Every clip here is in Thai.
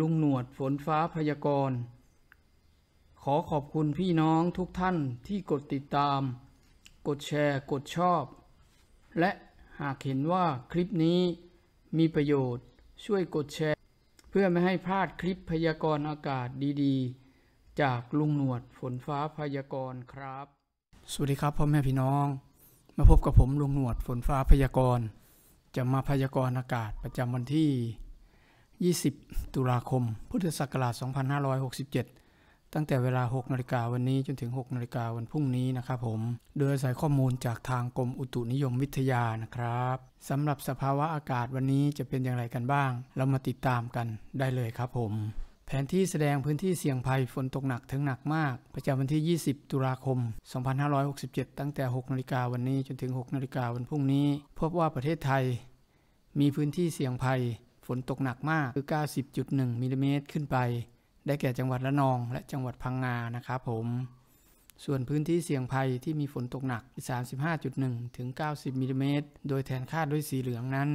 ลุงหนวดฝนฟ้าพยากรณ์ ขอขอบคุณพี่น้องทุกท่านที่กดติดตาม กดแชร์กดชอบ และหากเห็นว่าคลิปนี้มีประโยชน์ช่วยกดแชร์ เพื่อไม่ให้พลาดคลิปพยากรณ์อากาศดีๆ จากลุงหนวดฝนฟ้าพยากรณ์ครับสวัสดีครับ พ่อ แม่พี่น้อง มาพบกับผมลุงหนวดฝนฟ้าพยากรณ์ จะมาพยากรณ์อากาศประจำวันที่20ตุลาคม พุทธศักราช 2567 ตั้งแต่เวลา 6นาฬิกาวันนี้จนถึง 6นาฬิกาวันพรุ่งนี้นะครับผมโดยอาศัยข้อมูลจากทางกรมอุตุนิยมวิทยานะครับสำหรับสภาวะอากาศวันนี้จะเป็นอย่างไรกันบ้าง เรามาติดตามกันได้เลยครับผม แผนที่แสดงพื้นที่เสี่ยงภัยฝนตกหนักถึงหนักมาก ประจำวันที่ 20 ตุลาคม 2567 ตั้งแต่6นาฬิกาวันนี้จนถึง6นาฬิกาวันพรุ่งนี้ พบว่าประเทศไทย มีพื้นที่เสี่ยงภัยฝนตกหนักมาก คือ 90.1มิลลิเมตรขึ้นไป ได้แก่จังหวัดระนองและจังหวัดพังงา นะครับผม ส่วนพื้นที่เสี่ยงภัยที่มีฝนตกหนัก35.1 ถึง 90มิลลิเมตรโดยแทนค่าด้วยสีเหลืองนั้น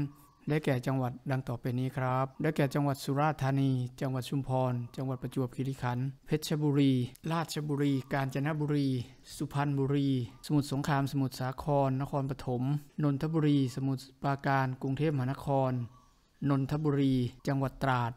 ได้แก่จังหวัดดังต่อไปนี้ครับ ได้แก่จังหวัดสุราษฎร์ธานี จังหวัดชุมพรจังหวัดประจวบคีรีขันธ์ เพชรบุรี ราชบุรี กาญจนบุรี สุพรรณบุรี สมุทรสงคราม สมุทรสาคร นครปฐม นนทบุรี สมุทรปราการ กรุงเทพมหานครนนทบุรี จังหวัดตราด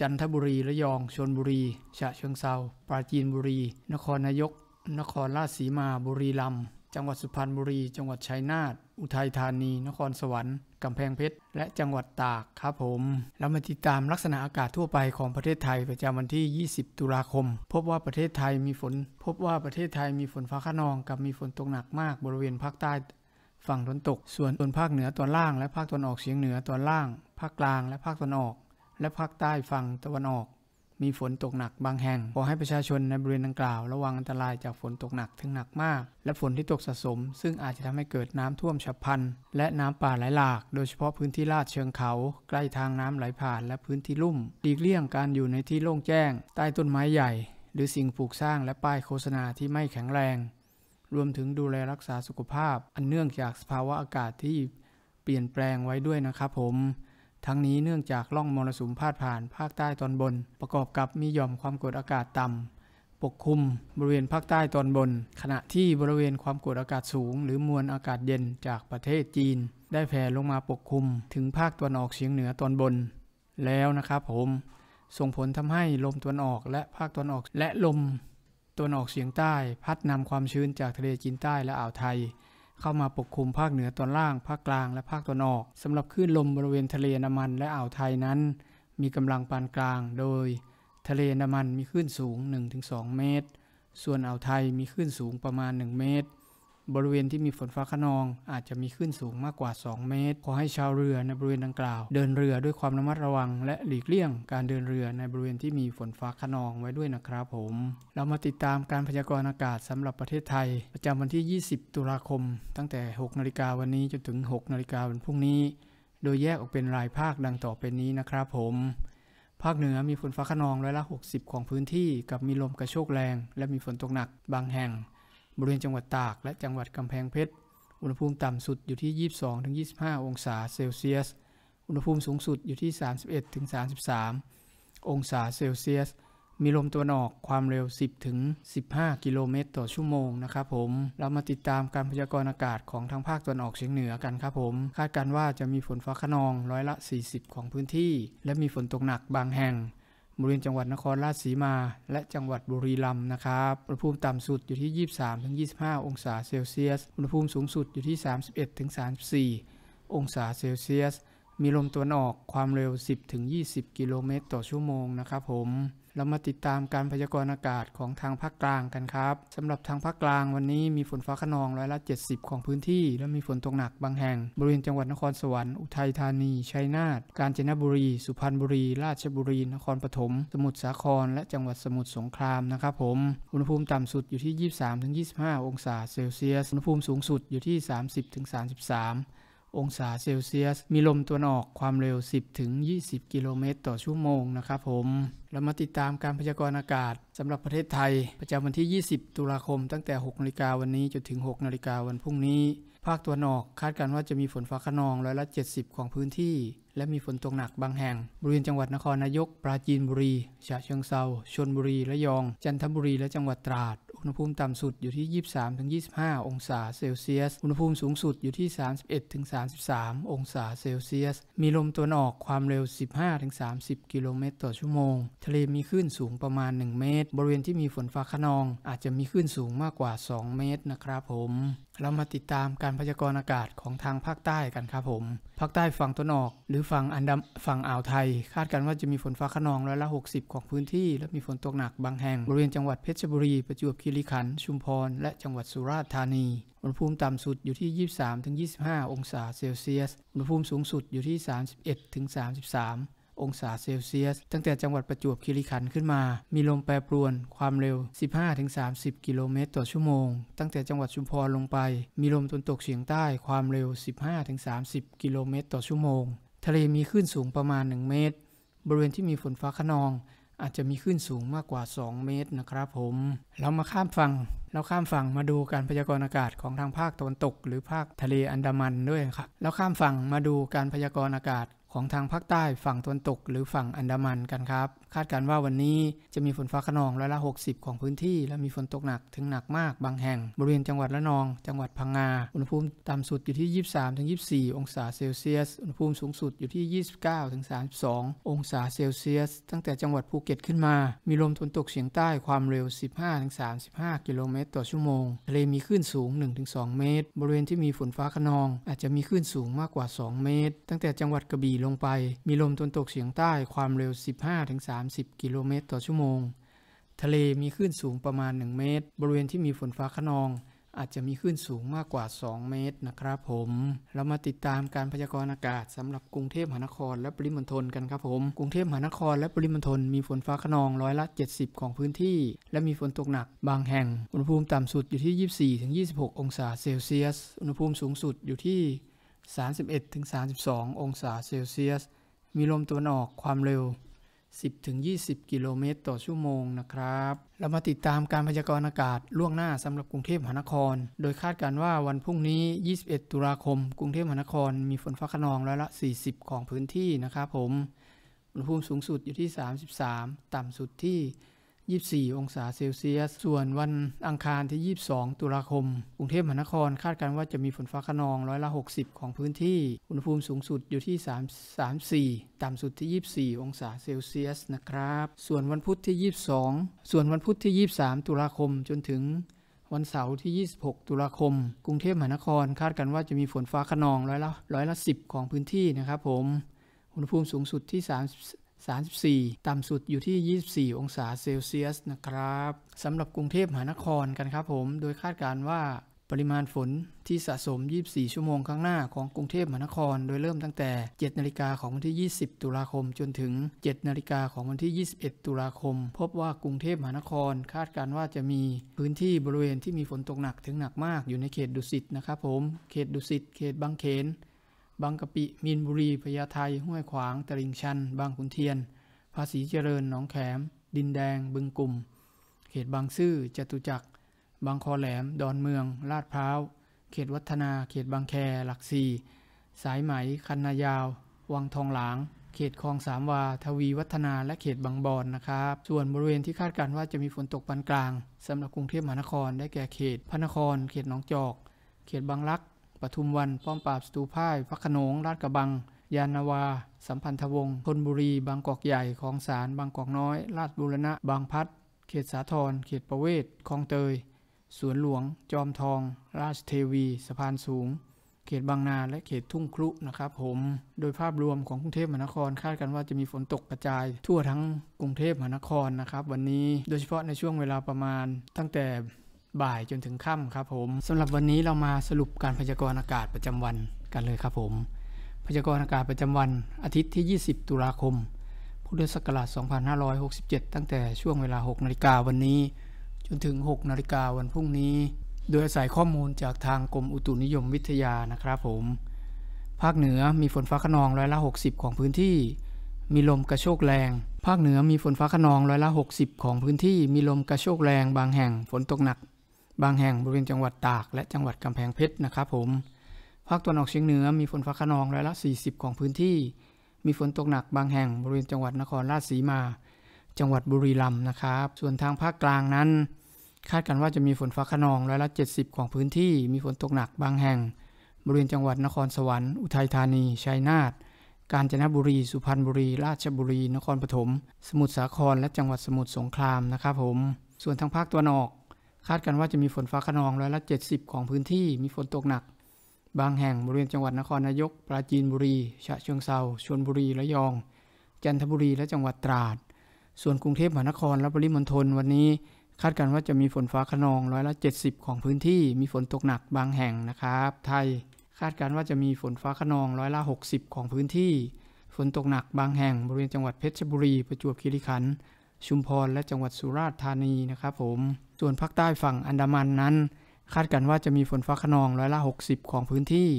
จันทบุรีระยอง ชลบุรี ฉะเชิงเทรา ปราจีนบุรี นครนายก นครราชสีมา บุรีรัมย์ จังหวัดสุพรรณบุรี จังหวัดชัยนาท อุทัยธานี นครสวรรค์ กำแพงเพชร และจังหวัดตาก ครับผมเรามาติดตามลักษณะอากาศทั่วไปของประเทศไทยประจำวันที่ 20 ตุลาคม พบว่าประเทศไทยมีฝน พบว่าประเทศไทยมีฝนฟ้าขนองกับมีฝนตกหนักมากบริเวณภาคใต้ฝั่งตะวันตกส่วนตนภาคเหนือตอนล่าง และภาคตะวันออกเฉียงเหนือตอนล่างภาคกลางและภาคตะวันออก และภาคใต้ฝั่งตะวันออก มีฝนตกหนักบางแห่ง ขอให้ประชาชนในบริเวณดังกล่าวระวังอันตรายจากฝนตกหนักถึงหนักมาก และฝนที่ตกสะสม ซึ่งอาจจะทำให้เกิดน้ำท่วมฉับพลัน และน้ำป่าไหลหลากโดยเฉพาะพื้นที่ลาดเชิงเขาใกล้ทางน้ำไหลผ่านและพื้นที่ลุ่มหลีกเลี่ยงการอยู่ในที่โล่งแจ้งใต้ต้นไม้ใหญ่ หรือสิ่งปลูกสร้างและป้ายโฆษณาที่ไม่แข็งแรงรวมถึงดูแลรักษาสุขภาพ อันเนื่องจากสภาวะอากาศที่เปลี่ยนแปลงไว้ด้วยนะครับผม ทั้งนี้เนื่องจากล่องมรสุมพาดผ่าน ภาคใต้ตอนบน ประกอบกับมีหย่อมความกดอากาศต่ำปกคลุมบริเวณภาคใต้ตอนบน ขณะที่บริเวณความกดอากาศสูงหรือมวลอากาศเย็นจากประเทศจีน ได้แผ่ลงมาปกคลุมถึงภาคตะวันออกเฉียงเหนือตอนบน แล้วนะครับผม ส่งผลทำให้ลมตะวันออกและภาคตะวันออกและลมตัวนออกเฉียงใต้พัดนำความชื้นจากทะเลจีนใต้และอ่าวไทย เข้ามาปกคลุมภาคเหนือตอนล่าง ภาคกลางและภาคตะวันออกสำหรับคลื่นลมบริเวณทะเลน้ำมันและอ่าวไทยนั้น มีกำลังปานกลางโดย ทะเลน้ำมันมีคลื่นสูง 1-2 เมตร ส่วนอ่าวไทยมีคลื่นสูงประมาณ 1 เมตรบริเวณที่มีฝนฟ้าขนองอาจจะมีคลื่นสูงมากกว่า 2 เมตร ขอให้ชาวเรือในบริเวณดังกล่าวเดินเรือด้วยความระมัดระวัง และหลีกเลี่ยง การเดินเรือในบริเวณที่มีฝนฟ้าขนองไว้ด้วยนะครับผม เรามาติดตามการพยากรณ์อากาศสำหรับประเทศไทย ประจำวันที่ 20 ตุลาคม ตั้งแต่ 6 นาฬิกาวันนี้ จนถึง 6 นาฬิกาวันพรุ่งนี้ โดยแยกออกเป็นรายภาคดังต่อไปนี้นะครับผม ภาคเหนือมีฝนฟ้าขนองร้อยละ 60 ของพื้นที่กับมีลมกระโชกแรง และมีฝนตกหนักบางแห่งบริเวณจังหวัดตาก และจังหวัดกำแพงเพชร อุณหภูมิต่ำสุดอยู่ที่ 22-25 องศาเซลเซียส อุณหภูมิสูงสุดอยู่ที่ 31-33 องศาเซลเซียส มีลมตัวนออกความเร็ว 10-15 กิโลเมตรต่อชั่วโมงนะครับผม เรามาติดตามการพยากรณ์อากาศของทางภาคตะวันออกเฉียงเหนือกันครับผม คาดการว่าจะมีฝนฟ้าขนองร้อยละ 40 ของพื้นที่ และมีฝนตกหนักบางแห่งบริเวณจังหวัดนครราชสีมา และจังหวัดบุรีรัมย์นะครับ อุณหภูมิต่ำสุดอยู่ที่ 23-25 องศาเซลเซียส อุณหภูมิสูงสุดอยู่ที่ 31-34 องศาเซลเซียส มีลมตัวนออกความเร็ว 10-20 กิโลเมตรต่อชั่วโมงนะครับผมเรามาติดตามการพยากรณ์อากาศของทางภาคกลางกันครับ สำหรับทางภาคกลางวันนี้มีฝนฟ้าขนองร้อยละ 70 ของพื้นที่ และมีฝนตกหนักบางแห่ง บริเวณจังหวัดนครสวรรค์อุทัยธานีชัยนาทกาญจนบุรีสุพรรณบุรีราชบุรีนครปฐมสมุทรสาครและจังหวัดสมุทรสงครามนะครับผมอุณหภูมิต่ำสุดอยู่ที่ 23-25 องศาเซลเซียสอุณหภูมิสูงสุดอยู่ที่ 30-33องศาเซลเซียสมีลมตัวนออกความเร็ว 10 ถึง 20 กิโลเมตรต่อชั่วโมงนะครับผม เรามาติดตามการพยากรณ์อากาศสำหรับประเทศไทย ประจำวันที่ 20 ตุลาคมตั้งแต่ 6 นาฬิกาวันนี้จนถึง 6 นาฬิกาวันพรุ่งนี้ ภาคตัวนออกคาดการณ์ว่าจะมีฝนฟ้าขนองร้อยละ 70 ของพื้นที่ และมีฝนตกหนักบางแห่ง บริเวณจังหวัดนครนายก ปราจีนบุรี ฉะเชิงเซาชนบุรีระยอง จันทบุรี และจังหวัดตราดอุณหภูมิต่ำสุดอยู่ที่ 23-25 องศาเซลเซียส อุณหภูมิสูงสุดอยู่ที่ 31-33 องศาเซลเซียส มีลมตัวนออกความเร็ว 15-30 กิโลเมตรต่อชั่วโมง ทะเลมีคลื่นสูงประมาณ 1 เมตร บริเวณที่มีฝนฟ้าคะนอง อาจจะมีคลื่นสูงมากกว่า 2 เมตรนะครับผมเรามาติดตามการพยากรณ์อากาศของทางภาคใต้กันครับผม ภาคใต้ฝั่งตะนอกหรือฝั่งอันดาฝั่งอ่าวไทย คาดการณ์ว่าจะมีฝนฟ้าขนองร้อยละ 60 ของพื้นที่และมีฝนตกหนักบางแห่ง บริเวณจังหวัดเพชรบุรีประจวบคีรีขันธ์ชุมพร และจังหวัดสุราษฎร์ธานีอุณหภูมิต่ำสุดอยู่ที่ 23-25 องศาเซลเซียสอุณหภูมิสูงสุดอยู่ที่ 31-33องศาเซลเซียส ตั้งแต่จังหวัดประจวบคีรีขันธ์ขึ้นมา มีลมแปรปรวน ความเร็ว 15-30 กิโลเมตร ต่อชั่วโมง ตั้งแต่จังหวัดชุมพรลงไป มีลมตะวันตกเฉียงใต้ ความเร็ว 15-30 กิโลเมตร ต่อชั่วโมง ทะเลมีคลื่นสูงประมาณ 1 เมตร บริเวณที่มีฝนฟ้าขนอง อาจจะมีคลื่นสูงมากกว่า 2 เมตรนะครับผม เรามาข้ามฝั่งเราข้ามฝั่งมาดูการพยากรณ์อากาศของทางภาคตะวันตกหรือภาคทะเลอันดามันด้วยครับเราข้ามฝั่งมาดูการพยากรณ์อากาศของทางภาคใต้ฝั่งตะวันตกหรือฝั่งอันดามันกันครับ คาดการว่าวันนี้จะมีฝนฟ้าขนองร้อยละ 60 ของพื้นที่ และมีฝนตกหนักถึงหนักมากบางแห่ง บริเวณจังหวัดละนองจังหวัดพังงา อุณหภูมิต่ำสุดอยู่ที่ 23-24 องศาเซลเซียสอุณหภูมิสูงสุดอยู่ที่ 29-32 องศาเซลเซียส ตั้งแต่จังหวัดภูเก็ตขึ้นมา มีลมทวนตกเฉียงใต้ความเร็ว 15-35 กิโลเมตร ต่อชั่วโมงทะเลมีคลื่นสูง 1-2 เมตร บริเวณที่มีฝนฟ้าขนอง อาจจะมีคลื่นสูงมากกว่า 2 เมตร ตั้งแต่จังหวัดกระบี่ลงไป มีลมตนตกเฉียงใต้ความเร็ว 15-30 กิโลเมตร ต่อชั่วโมง ทะเลมีคลื่นสูงประมาณ 1 เมตร บริเวณที่มีฝนฟ้าขนองอาจจะมีคลื่นสูงมากกว่า 2 เมตรนะครับผมเรามาติดตามการพยากรณ์อากาศสำหรับกรุงเทพมหานครและปริมณฑลกันครับผมกรุงเทพมหานครและปริมณฑลมีฝนฟ้าขนองร้อยละ 70 ของพื้นที่ และมีฝนตกหนักบางแห่งอุณหภูมิต่ำสุดอยู่ที่ 24-26 องศาเซลเซียส อุณหภูมิสูงสุดอยู่ที่31-32 องศาเซลเซียส มีลมตัวนออกความเร็ว 10-20 กิโลเมตร ต่อชั่วโมงนะครับ เรามาติดตามการพยากรณ์อากาศล่วงหน้าสำหรับกรุงเทพมหานคร โดยคาดการว่าวันพรุ่งนี้ 21 ตุลาคม กรุงเทพมหานคร มีฝนฟ้าขนองร้อยละ 40 ของพื้นที่นะครับผม อุณหภูมิสูงสุดอยู่ที่ 33 ต่ำสุดที่24 องศาเซลเซียส ส่วนวันอังคารที่ 22 ตุลาคม กรุงเทพมหานครคาดการณ์ว่าจะมีฝนฟ้าขนอง ร้อยละ60 ของพื้นที่ อุณหภูมิสูงสุดอยู่ที่3 34ต่ำสุดที่ 24 องศาเซลเซียสนะครับ ส่วนวันพุธที่ 22 ส่วนวันพุธที่ 23 ตุลาคม จนถึงวันเสาร์ที่ 26 ตุลาคม กรุงเทพมหานคร คาดกันว่าจะมีฝนฟ้าขนองร้อยละร้อยละ10 ของพื้นที่นะครับผม อุณหภูมิสูงสุดที่3 34 ต่ำสุดอยู่ที่ 24 องศาเซลเซียส นะครับ สำหรับกรุงเทพมหานครกันครับผม โดยคาดการว่าปริมาณฝนที่สะสม 24 ชั่วโมงข้างหน้า ของกรุงเทพมหานคร โดยเริ่มตั้งแต่ 7 นาฬิกาของวันที่ 20 ตุลาคม จนถึง 7 นาฬิกาของวันที่ 21 ตุลาคม พบว่ากรุงเทพมหานคร คาดการว่าจะมี พื้นที่บริเวณที่มีฝนตกหนักถึงหนักมากอยู่ในเขตดุสิตนะครับผม เขตดุสิต เขตบางเขนบางกะปิ มีนบุรีพญาไทห้วยขวางตลิงชัน บางขุนเทียน ภาษีเจริญหนองแขม ดินแดง บึงกลุ่ม เขตบางซื่อ จตุจักร บางคอแหลม ดอนเมือง ลาดพร้าว เขตวัฒนา เขตบางแค หลักสี่ สายไหม คันนายาว วังทองหลาง เขตคลองสามวา ทวีวัฒนา และเขตบางบอนนะครับ ส่วนบริเวณที่คาดการณ์ว่าจะมีฝนตกปานกลางสำหรับกรุงเทพมหานคร ได้แก่ เขตพระนคร เขตหนองจอก เขตบางรักปทุมวัน ป้อมปราบ สตูพ่ายพักขนงลาดกระบัง ยานาวา สัมพันธวงศ์ธนบุรี บางกอกใหญ่ของสาร บางกอกน้อยลาดบุรณะ บางพัด เขตสาทร เขตประเวศ คลองเตย สวนหลวง จอมทอง ราชเทวี สะพานสูง เขตบางนา และเขตทุ่งครุนะครับผม โดยภาพรวมของกรุงเทพมหานครคาดกันว่าจะมีฝนตกกระจาย ทั่วทั้งกรุงเทพมหานครนะครับ วันนี้โดยเฉพาะในช่วงเวลาประมาณ ตั้งแต่บ่าย จนถึงค่ำครับผมสำหรับวันนี้เรามาสรุปการพยากรณ์อากาศประจำวันกันเลยครับผม พยากรณ์อากาศประจำวันอาทิตย์ที่ 20 ตุลาคมพุทธศักราช 2567 ตั้งแต่ช่วงเวลา 6นาฬิกาวันนี้ จนถึง 6นาฬิกาวันพรุ่งนี้ โดยอาศัยข้อมูลจากทางกรมอุตุนิยมวิทยานะครับผมภาคเหนือมีฝนฟ้าขนองร้อยละ 60 ของพื้นที่ มีลมกระโชกแรง ภาคเหนือมีฝนฟ้าขนองร้อยละ 60 ของพื้นที่ มีลมกระโชกแรง บางแห่งฝนตกหนักบางแห่งบริเวณจังหวัดตากและจังหวัดกำแพงเพชรนะครับผมภาคตะวันออกเฉียงเหนือมีฝนฟ้าขนองร้อยละ 40 ของพื้นที่ มีฝนตกหนักบางแห่งบริเวณจังหวัดนครราชสีมา จังหวัดบุรีรัมย์นะครับส่วนทางภาคกลางนั้น คาดกันว่าจะมีฝนฟ้าขนองร้อยละ 70 ของพื้นที่ มีฝนตกหนักบางแห่งบริเวณจังหวัดนครสวรรค์อุทัยธานีชัยนาทกาญจนบุรีสุพรรณบุรีราชบุรีนครปฐมสมุทรสาครและจังหวัดสมุทรสงครามนะครับผมส่วนทางภาคตะวันออกคาดกันว่าจะมีฝนฟ้าขนองร้อยละ 70 ของพื้นที่ มีฝนตกหนัก บางแห่งบริเวณจังหวัดนครนายกปราจีนบุรีฉะเชิงเซาชลบุรีระยองจันทบุรีและจังหวัดตราดส่วนกรุงเทพมหานครและปริมณฑลวันนี้คาดกันว่าจะมีฝนฟ้าขนองร้อยละ70ของพื้นที่มีฝนตกหนักบางแห่งนะครับไทยคาดการว่าจะมีฝนฟ้าขนองร้อยละ60 ของพื้นที่ ฝนตกหนัก บางแห่งบริเวณจังหวัดเพชรบุรีประจวบคีรีขันธ์ชุมพรและจังหวัดสุราษฎร์ธานีนะครับผม ส่วนภาคใต้ฝั่งอันดามันนั้น คาดกันว่าจะมีฝนฟ้าขนอง ร้อยละ 60 ของพื้นที่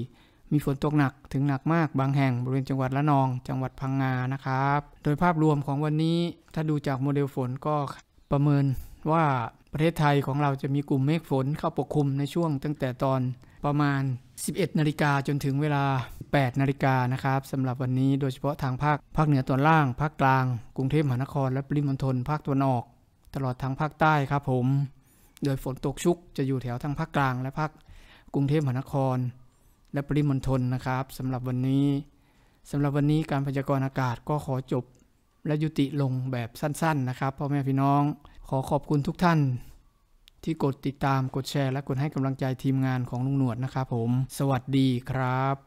มีฝนตกหนักถึงหนักมากบางแห่งบริเวณจังหวัดละนอง จังหวัดพังงา นะครับ โดยภาพรวมของวันนี้ ถ้าดูจากโมเดลฝนก็ประเมินว่าประเทศไทยของเราจะมีกลุ่มเมฆฝนเข้าปกคลุมในช่วงตั้งแต่ตอนประมาณ11นาฬิกาจนถึงเวลา 8นาฬิกานะครับสำหรับวันนี้โดยเฉพาะทางภาคภาคเหนือตอนล่างภาคกลางกรุงเทพมหานคร และปริมณฑลภาคตะวันออก ตลอดทางภาคใต้ครับผมโดยฝนตกชุกจะอยู่แถวทางภาคกลางและภาคกรุงเทพมหานคร และปริมณฑลนะครับสำหรับวันนี้สำหรับวันนี้การพยากรณ์อากาศก็ขอจบและยุติลงแบบสั้นๆนะครับพ่อแม่พี่น้องขอขอบคุณทุกท่านที่กดติดตามกดแชร์และกดให้กำลังใจทีมงานของลุงหนวดนะครับผม สวัสดีครับ